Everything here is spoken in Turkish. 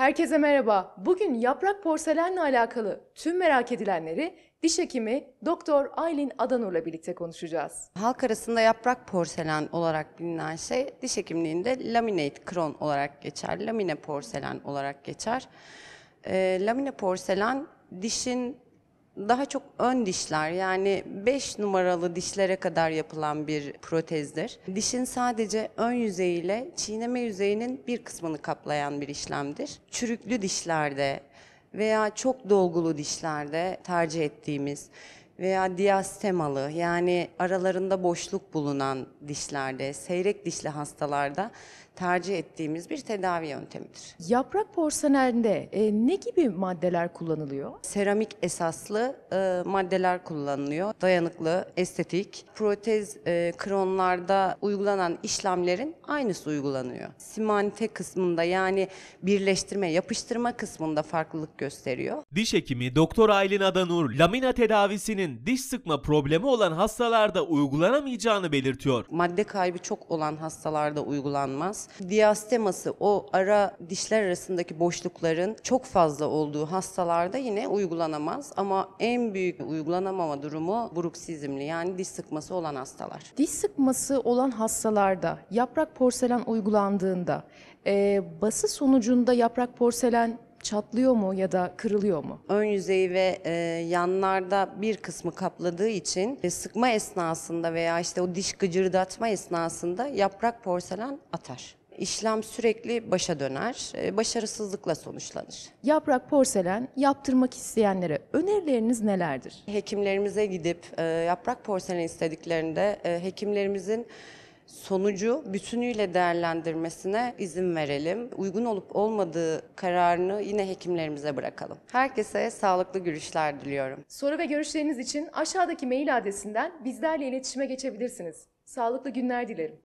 Herkese merhaba. Bugün yaprak porselenle alakalı tüm merak edilenleri diş hekimi Doktor Aylin Adanur'la birlikte konuşacağız. Halk arasında yaprak porselen olarak bilinen şey diş hekimliğinde laminate kron olarak geçer, lamine porselen olarak geçer. E, lamine porselen dişin daha çok ön dişler yani 5 numaralı dişlere kadar yapılan bir protezdir. Dişin sadece ön yüzeyiyle çiğneme yüzeyinin bir kısmını kaplayan bir işlemdir. Çürüklü dişlerde veya çok dolgulu dişlerde tercih ettiğimiz veya diastemalı yani aralarında boşluk bulunan dişlerde, seyrek dişli hastalarda tercih ettiğimiz bir tedavi yöntemidir. Yaprak porselende e, ne gibi maddeler kullanılıyor? Seramik esaslı e, maddeler kullanılıyor. Dayanıklı, estetik. Protez e, kronlarda uygulanan işlemlerin aynısı uygulanıyor. Simante kısmında yani birleştirme, yapıştırma kısmında farklılık gösteriyor. Diş hekimi Doktor Aylin Adanur, lamina tedavisinin tedavisinin diş sıkma problemi olan hastalarda uygulanamayacağını belirtiyor. Madde kaybı çok olan hastalarda uygulanmaz. Diasteması o ara dişler arasındaki boşlukların çok fazla olduğu hastalarda yine uygulanamaz ama en büyük uygulanamama durumu bruksizmli yani diş sıkması olan hastalar. Diş sıkması olan hastalarda yaprak porselen uygulandığında e, bası sonucunda yaprak porselen çatlıyor mu ya da kırılıyor mu? Ön yüzeyi ve e, yanlarda bir kısmı kapladığı için e, sıkma esnasında veya işte o diş gıcırdatma esnasında yaprak porselen atar İşlem sürekli başa döner, e, başarısızlıkla sonuçlanır. Yaprak porselen yaptırmak isteyenlere önerileriniz nelerdir? Hekimlerimize gidip e, yaprak porselen istediklerinde e, hekimlerimizin sonucu bütünüyle değerlendirmesine izin verelim. Uygun olup olmadığı kararını yine hekimlerimize bırakalım. Herkese sağlıklı görüşler diliyorum. Soru ve görüşleriniz için aşağıdaki mail adresinden bizlerle iletişime geçebilirsiniz. Sağlıklı günler dilerim.